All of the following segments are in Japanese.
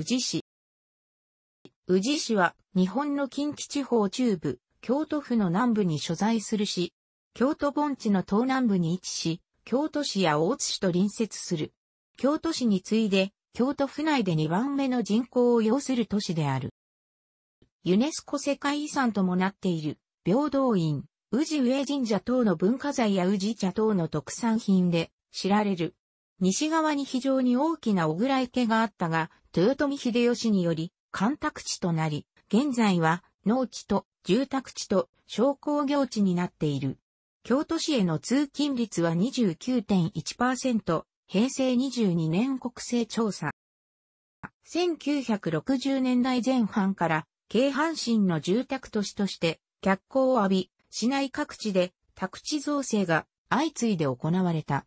宇治市。宇治市は日本の近畿地方中部、京都府の南部に所在する市。京都盆地の東南部に位置し、京都市や大津市と隣接する。京都市に次いで、京都府内で2番目の人口を要する都市である。ユネスコ世界遺産ともなっている、平等院、宇治上神社等の文化財や宇治茶等の特産品で知られる。西側に非常に大きな小倉池があったが、豊臣秀吉により、干拓地となり、現在は農地と住宅地と商工業地になっている。京都市への通勤率は29.1%、平成22年国勢調査。1960年代前半から、京阪神の住宅都市として脚光を浴び、市内各地で宅地造成が相次いで行われた。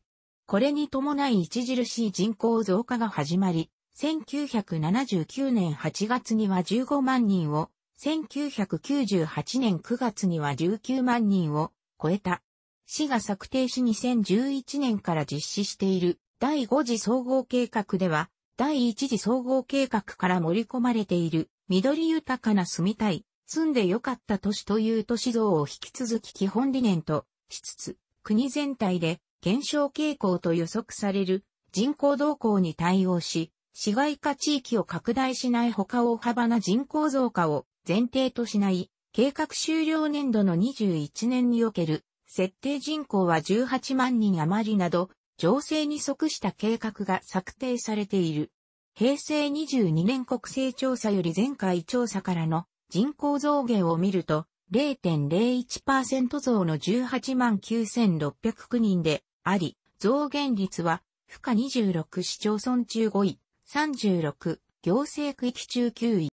これに伴い著しい人口増加が始まり、1979年8月には15万人を、1998年9月には19万人を超えた。市が策定し2011年から実施している第5次総合計画では、第1次総合計画から盛り込まれている緑豊かな住みたい、住んで良かった都市という都市像を引き続き基本理念としつつ、国全体で減少傾向と予測される人口動向に対応し、市街化地域を拡大しない他大幅な人口増加を前提としない計画終了年度の21年における設定人口は18万人余りなど、情勢に即した計画が策定されている。平成22年国勢調査より前回調査からの人口増減を見ると、0.01%増の18万9609人で、あり、増減率は、負荷26市町村中5位、36行政区域中9位。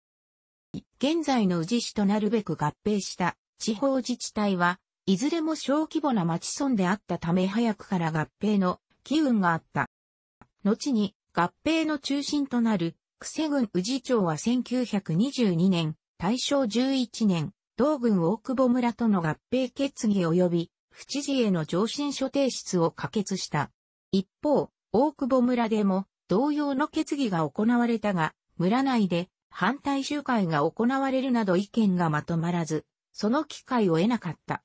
現在の宇治市となるべく合併した地方自治体は、いずれも小規模な町村であったため早くから合併の機運があった。後に合併の中心となる、久世郡宇治町は1922年、大正11年、同郡大久保村との合併決議及び府知事への上申書提出を可決した。一方、大久保村でも同様の決議が行われたが、村内で反対集会が行われるなど意見がまとまらず、その機会を得なかった。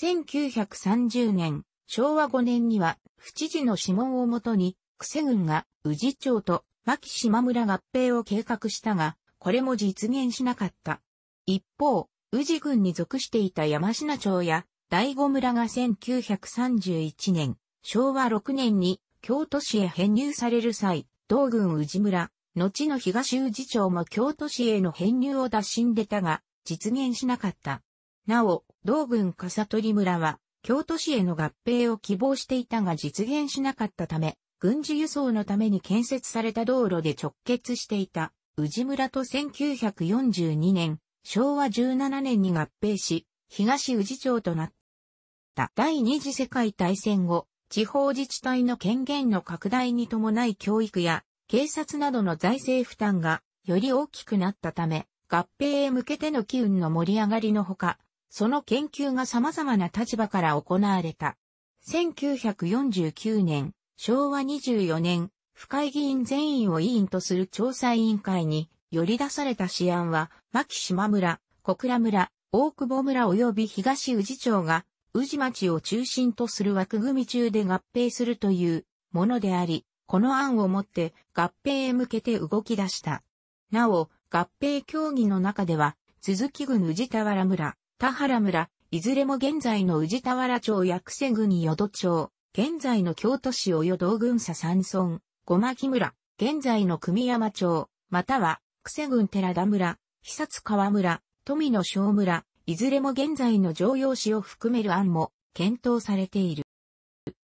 1930年、昭和5年には、府知事の指紋をもとに、久世軍が宇治町と牧島村合併を計画したが、これも実現しなかった。一方、宇治軍に属していた山品町や醍醐村が1931年、昭和6年に京都市へ編入される際、道軍宇治村、後の東宇治町も京都市への編入を打診出たが、実現しなかった。なお、道軍笠取村は、京都市への合併を希望していたが実現しなかったため、軍事輸送のために建設された道路で直結していた、宇治村と1942年、昭和17年に合併し、東宇治町となった。。第二次世界大戦後、地方自治体の権限の拡大に伴い教育や警察などの財政負担がより大きくなったため、合併へ向けての機運の盛り上がりのほか、その研究が様々な立場から行われた。1949年、昭和24年、府会議員全員を委員とする調査委員会に、より出された試案は、牧島村、小倉村、大久保村及び東宇治町が宇治町を中心とする枠組み中で合併するというものであり、この案をもって合併へ向けて動き出した。なお、合併協議の中では、鈴木郡宇治田原村、田原村、いずれも現在の宇治田原町薬瀬郡淀町、現在の京都市及道郡佐山村、小牧村、現在の組山町、または、久世郡寺田村、久津川村、富野小村、いずれも現在の常用紙を含める案も検討されている。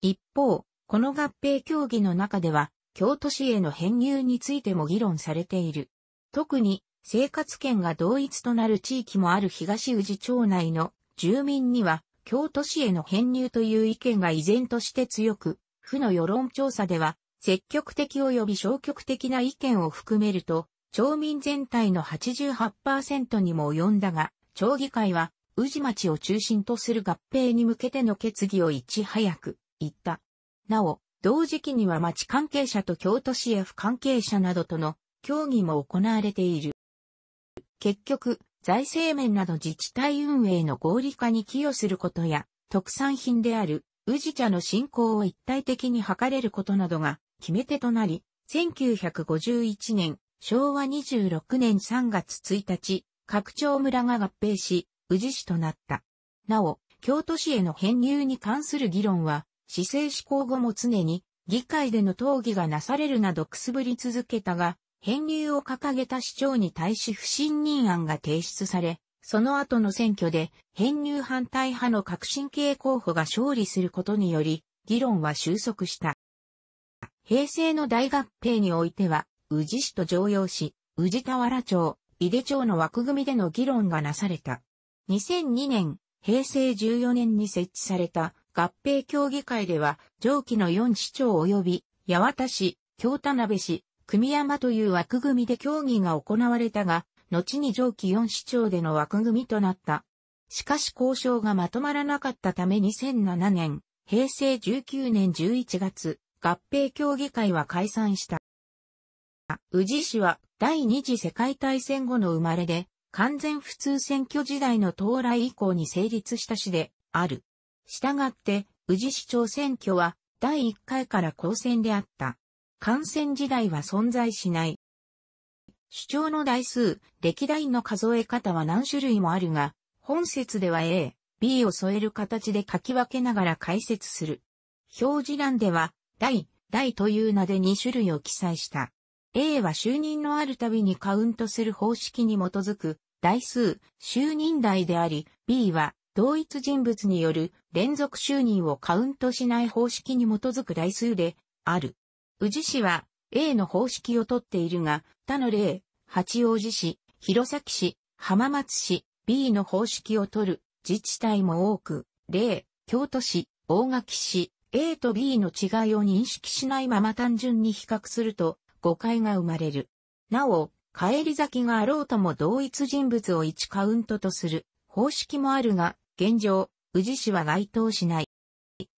一方、この合併協議の中では、京都市への編入についても議論されている。特に、生活圏が同一となる地域もある東宇治町内の住民には、京都市への編入という意見が依然として強く、府の世論調査では、積極的及び消極的な意見を含めると、町民全体の88%にも及んだが、町議会は、宇治町を中心とする合併に向けての決議をいち早く、言った。なお、同時期には町関係者と京都市や府関係者などとの協議も行われている。結局、財政面など自治体運営の合理化に寄与することや、特産品である宇治茶の振興を一体的に図れることなどが決め手となり、1951年、昭和26年3月1日、拡張村が合併し、宇治市となった。なお、京都市への編入に関する議論は、市政施行後も常に、議会での討議がなされるなどくすぶり続けたが、編入を掲げた市長に対し不信任案が提出され、その後の選挙で編入反対派の革新系候補が勝利することにより、議論は収束した。平成の大合併においては、宇治市と常用市、宇治田原町、井手町の枠組みでの議論がなされた。2002年、平成14年に設置された合併協議会では、上記の4市長及び、八幡市、京田辺市、組山という枠組みで協議が行われたが、後に上記4市長での枠組みとなった。しかし交渉がまとまらなかったため2007年、平成19年11月、合併協議会は解散した。宇治市は第二次世界大戦後の生まれで、完全普通選挙時代の到来以降に成立した市である。したがって、宇治市長選挙は第1回から公選であった。感染時代は存在しない。主張の台数、歴代の数え方は何種類もあるが、本説では A、B を添える形で書き分けながら解説する。表示欄では、第、第という名で2種類を記載した。A は就任のあるたびにカウントする方式に基づく台数、就任台であり、B は同一人物による連続就任をカウントしない方式に基づく台数である。宇治市は A の方式をとっているが、他の例、八王子市、弘前市、浜松市、B の方式をとる自治体も多く、例、京都市、大垣市、A と B の違いを認識しないまま単純に比較すると、誤解が生まれる。なお、帰り咲きがあろうとも同一人物を1カウントとする方式もあるが、現状、宇治市は該当しない。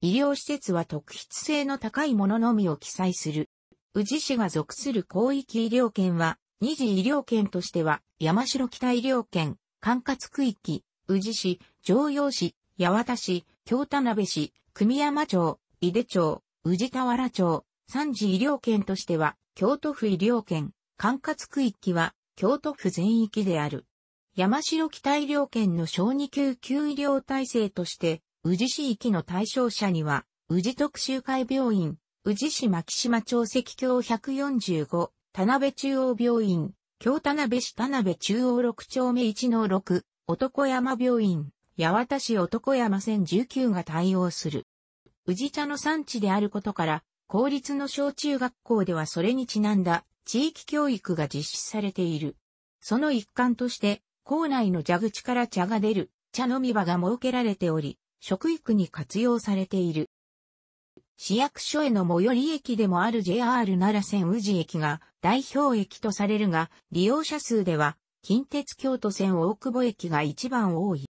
医療施設は特筆性の高いもののみを記載する。宇治市が属する広域医療圏は、二次医療圏としては、山城北医療圏、管轄区域、宇治市、常陽市、八幡市、京田辺市、組山町、井出町、宇治田原町、三次医療圏としては、京都府医療圏、管轄区域は、京都府全域である。山城北医療圏の小児救急医療体制として、宇治市域の対象者には、宇治特集会病院、宇治市牧島町石橋145、田辺中央病院、京田辺市田辺中央6丁目1の6、男山病院、八幡市男山線19が対応する。宇治茶の産地であることから、公立の小中学校ではそれにちなんだ地域教育が実施されている。その一環として、校内の蛇口から茶が出る茶飲み場が設けられており、食育に活用されている。市役所への最寄り駅でもある JR 奈良線宇治駅が代表駅とされるが、利用者数では近鉄京都線大久保駅が一番多い。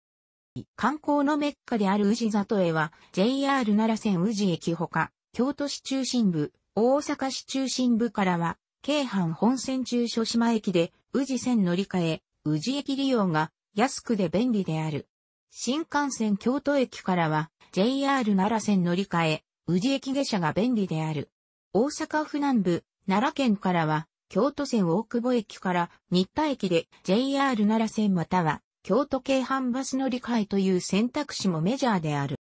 観光のメッカである宇治里へは JR 奈良線宇治駅ほか、京都市中心部、大阪市中心部からは、京阪本線中所島駅で、宇治線乗り換え、宇治駅利用が安くで便利である。新幹線京都駅からは、JR 奈良線乗り換え、宇治駅下車が便利である。大阪府南部、奈良県からは、京都線大久保駅から新田駅で JR 奈良線または京都京阪バス乗り換えという選択肢もメジャーである。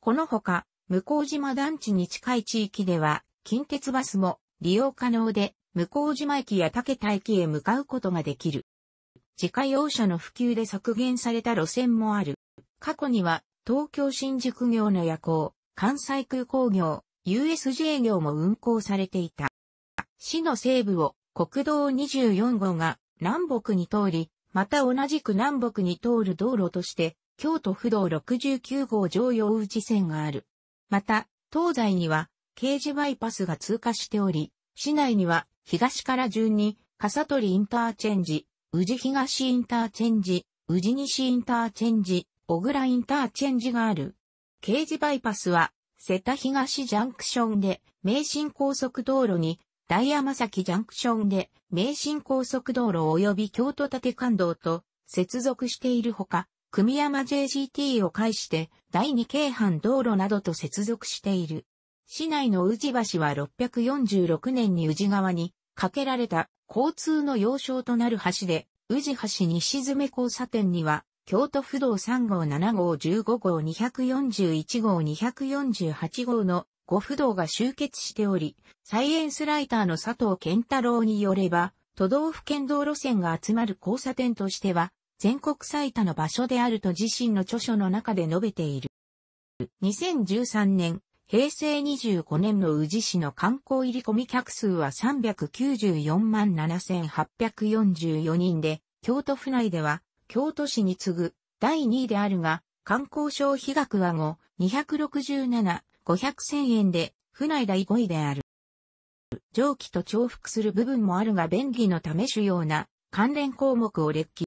このほか、向島団地に近い地域では、近鉄バスも利用可能で、向島駅や竹田駅へ向かうことができる。自家用車の普及で削減された路線もある。過去には、東京新宿業の夜行、関西空港業、USJ 業も運行されていた。市の西部を国道24号が南北に通り、また同じく南北に通る道路として、京都府道69号常用内線がある。また、東西には、刑事バイパスが通過しており、市内には、東から順に、笠取インターチェンジ、宇治東インターチェンジ、宇治西インターチェンジ、小倉インターチェンジがある。刑事バイパスは、瀬田東ジャンクションで、名神高速道路に、大山崎ジャンクションで、名神高速道路及び京都立関道と接続しているほか、組山 j g t を介して第二京阪道路などと接続している。市内の宇治橋は646年に宇治川に架けられた交通の要衝となる橋で、宇治橋西詰交差点には、京都府道3号7号15号241号248号の5府道が集結しており、サイエンスライターの佐藤健太郎によれば、都道府県道路線が集まる交差点としては、全国最多の場所であると自身の著書の中で述べている。2013年、平成25年の宇治市の観光入り込み客数は394万7844人で、京都府内では、京都市に次ぐ第2位であるが、観光消費額は後、267、500千円で、府内第5位である。上記と重複する部分もあるが便宜のため主要な関連項目を列記。